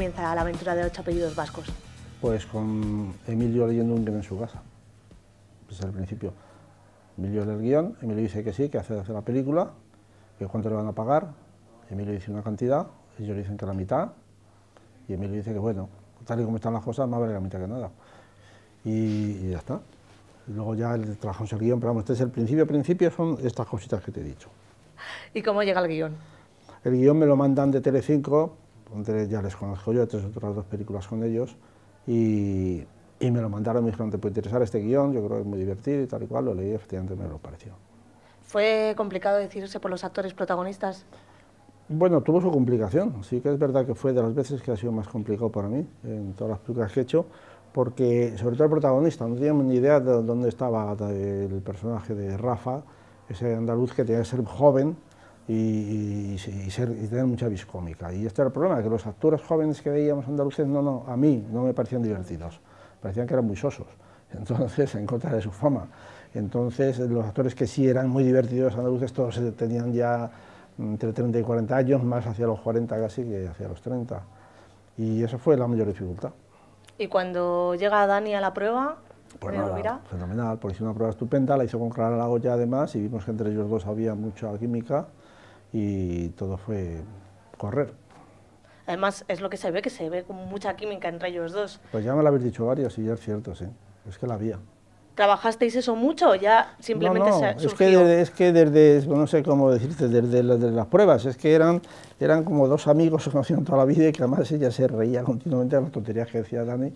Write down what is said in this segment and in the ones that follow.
comienza la aventura de ocho apellidos vascos? Pues con Emilio leyendo un guión en su casa. Pues es el principio, Emilio lee el guión, Emilio dice que sí, que hace, la película, que cuánto le van a pagar, Emilio dice una cantidad, ellos dicen que la mitad, y Emilio dice que bueno, tal y como están las cosas, más vale la mitad que nada. Y, ya está. luego ya trabajamos el guión, pero vamos, este es el principio, principio son estas cositas que te he dicho. ¿Y cómo llega el guión? El guión me lo mandan de Telecinco ya les conozco yo, he hecho otras dos películas con ellos y, y me lo mandaron, me dijeron, te puede interesar este guión, yo creo que es muy divertido y tal y cual, lo leí y efectivamente me lo pareció. ¿Fue complicado decirse por los actores protagonistas? Bueno, tuvo su complicación, sí que es verdad que fue de las veces que ha sido más complicado para mí, en todas las películas que he hecho, porque sobre todo el protagonista, no tenía ni idea de dónde estaba el personaje de Rafa, ese andaluz que tenía que ser joven, y, tener mucha viscómica, Y este era el problema, que los actores jóvenes que veíamos andaluces, no, no, a mí no me parecían divertidos, parecían que eran muy sosos, entonces, en contra de su fama. Entonces, los actores que sí eran muy divertidos andaluces, todos tenían ya mm, entre 30 y 40 años, más hacia los 40 casi que hacia los 30. Y esa fue la mayor dificultad. ¿Y cuando llega Dani a la prueba, pues fenomenal, porque hizo una prueba estupenda, la hizo con Clara Lagoya además, y vimos que entre ellos dos había mucha química y todo fue correr. Además, es lo que se ve, que se ve con mucha química entre ellos dos. Pues ya me lo habéis dicho varios y ya es cierto, sí. Es que la había. ¿Trabajasteis eso mucho o ya simplemente no, no. se Es que, desde, es que desde, no sé cómo decirte, desde, las, pruebas, es que eran, eran como dos amigos que conocían toda la vida y que además ella se reía continuamente de las tonterías que decía Dani.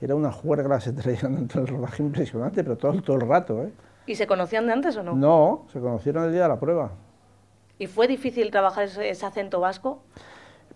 Era una juerga se traían entre del rodaje impresionante, pero todo, todo el rato. ¿eh? ¿Y se conocían de antes o no? No, se conocieron el día de la prueba. ¿Y fue difícil trabajar ese, acento vasco?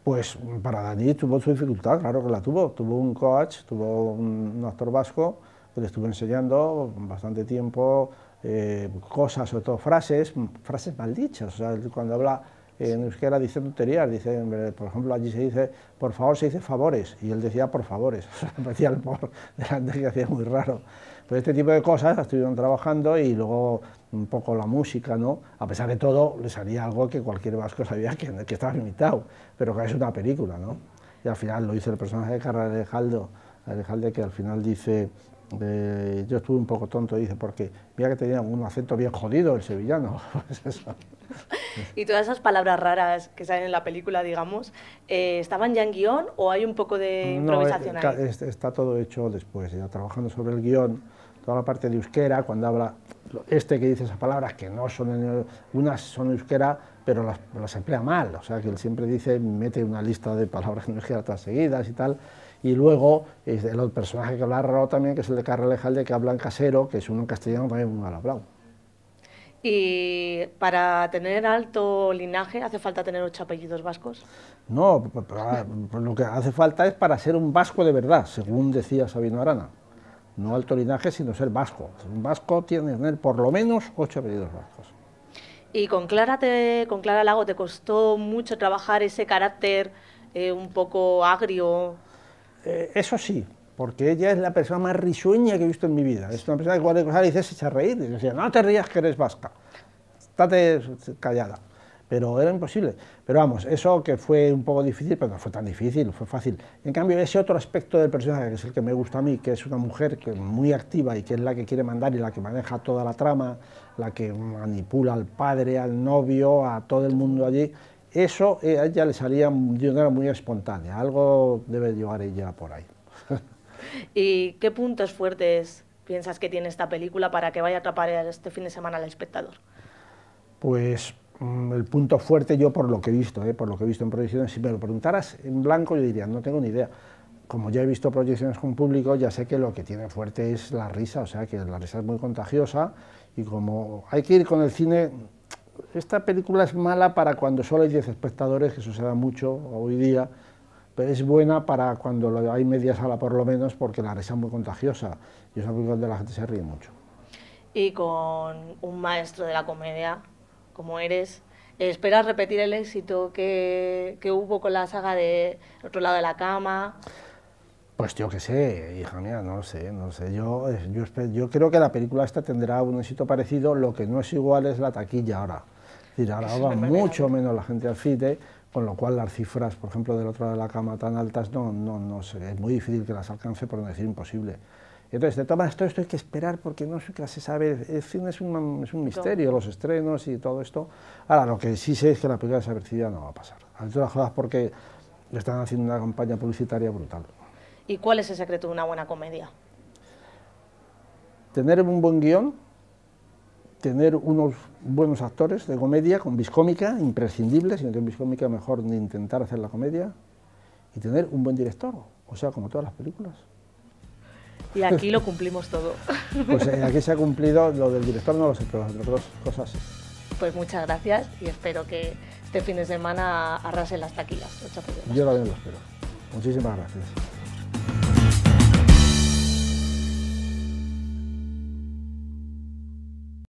Pues para Dani tuvo su dificultad, claro que la tuvo. Tuvo un coach, tuvo un, actor vasco que le estuvo enseñando bastante tiempo eh, cosas, sobre todo frases, frases mal dichas. O sea, cuando habla en euskera dice tonterías, dice, por ejemplo, allí se dice, por favor, se dice favores, y él decía por favores, parecía el por delante que hacía muy raro. Pues este tipo de cosas estuvieron trabajando y luego un poco la música, ¿no? A pesar de todo, le salía algo que cualquier vasco sabía que, que estaba limitado, pero que es una película, ¿no? Y al final lo hizo el personaje de Carrera de Alejandro que al final dice, yo estuve un poco tonto, dice, porque mira que tenía un acento bien jodido el sevillano. Pues y todas esas palabras raras que salen en la película, digamos, eh, ¿estaban ya en guión o hay un poco de eh, improvisación ahí? Este, está, todo hecho después, ya trabajando sobre el guión, toda la parte de euskera, cuando habla este que dice esas palabras, que no son, unas son euskera, pero las, emplea mal, o sea, que él siempre dice, mete una lista de palabras en euskera todas seguidas y tal, y luego el otro personaje que habla raro también, que es el de Carrelejalde que habla en casero, que es un castellano también muy mal hablado. ¿Y para tener alto linaje hace falta tener ocho apellidos vascos? No, ah, pues lo que hace falta es para ser un vasco de verdad, según decía Sabino Arana. No alto linaje, sino ser vasco. Un vasco tiene que tener por lo menos ocho apellidos vascos. Y con Clara, con Clara Lago, ¿te costó mucho trabajar ese carácter eh, un poco agrio? Eh, eso sí, porque ella es la persona más risueña que he visto en mi vida. Es una persona que cualquier le dices se echa a reír. Y no te rías que eres vasca, estate callada. Pero era imposible. Pero vamos, eso que fue un poco difícil, pero no fue tan difícil, fue fácil. En cambio, ese otro aspecto del personaje, que es el que me gusta a mí, que es una mujer que es muy activa y que es la que quiere mandar y la que maneja toda la trama, la que manipula al padre, al novio, a todo el mundo allí, eso ya eh, le salía de una manera muy espontánea, algo debe llevar ella por ahí. ¿Y qué puntos fuertes piensas que tiene esta película para que vaya a atrapar este fin de semana al espectador? Pues mm, el punto fuerte yo por lo que he visto, eh, por lo que he visto en proyecciones, si me lo preguntaras en blanco yo diría, no tengo ni idea. Como ya he visto proyecciones con público, ya sé que lo que tiene fuerte es la risa, o sea que la risa es muy contagiosa y como hay que ir con el cine esta película es mala para cuando solo hay 10 espectadores, que eso se da mucho hoy día, pero es buena para cuando hay media sala por lo menos, porque la risa es muy contagiosa y es una película donde la gente se ríe mucho. Y con un maestro de la comedia como eres, ¿esperas repetir el éxito que, que hubo con la saga de Otro lado de la cama? Pues yo qué sé, hija mía, no sé, no sé. Eh, yo, creo que la película esta tendrá un éxito parecido, lo que no es igual es la taquilla ahora. Es decir, ahora va mucho menos la gente al cine, con lo cual las cifras, por ejemplo, del otro lado de la cama tan altas, no, no, no sé, es muy difícil que las alcance, por no decir imposible. Entonces, de todas esto, esto hay que esperar porque no se sabe, el cine es un, misterio, los estrenos y todo esto. Ahora, lo que sí sé es que la película de Sabercida no va a pasar. de las cosas porque están haciendo una campaña publicitaria brutal. ¿Y cuál es el secreto de una buena comedia? Tener un buen guión, tener unos buenos actores de comedia con viscómica, imprescindible, si no tienes viscómica mejor ni intentar hacer la comedia, y tener un buen director, o sea, como todas las películas. Y aquí lo cumplimos todo. Pues eh, aquí se ha cumplido lo del director, no lo sé, pero las otras dos cosas Pues muchas gracias y espero que este fin de semana arrasen las taquillas. Yo también lo espero. Muchísimas gracias.